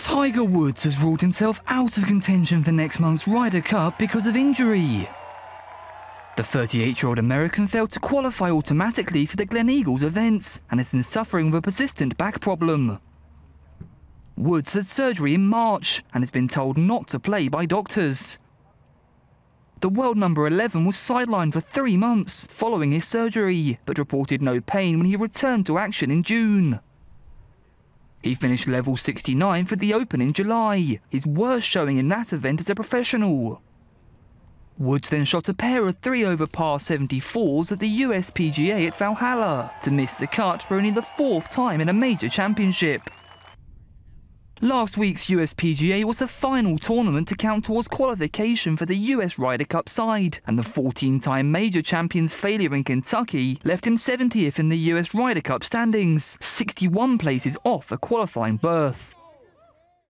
Tiger Woods has ruled himself out of contention for next month's Ryder Cup because of injury. The 38-year-old American failed to qualify automatically for the Glen Eagles events and has been suffering with a persistent back problem. Woods had surgery in March and has been told not to play by doctors. The world number 11 was sidelined for three months following his surgery, but reported no pain when he returned to action in June. He finished level 69 at the Open in July, his worst showing in that event as a professional. Woods then shot a pair of three over par 74s at the USPGA at Valhalla to miss the cut for only the fourth time in a major championship. Last week's USPGA was the final tournament to count towards qualification for the US Ryder Cup side, and the 14-time major champion's failure in Kentucky left him 70th in the US Ryder Cup standings, 61 places off a qualifying berth.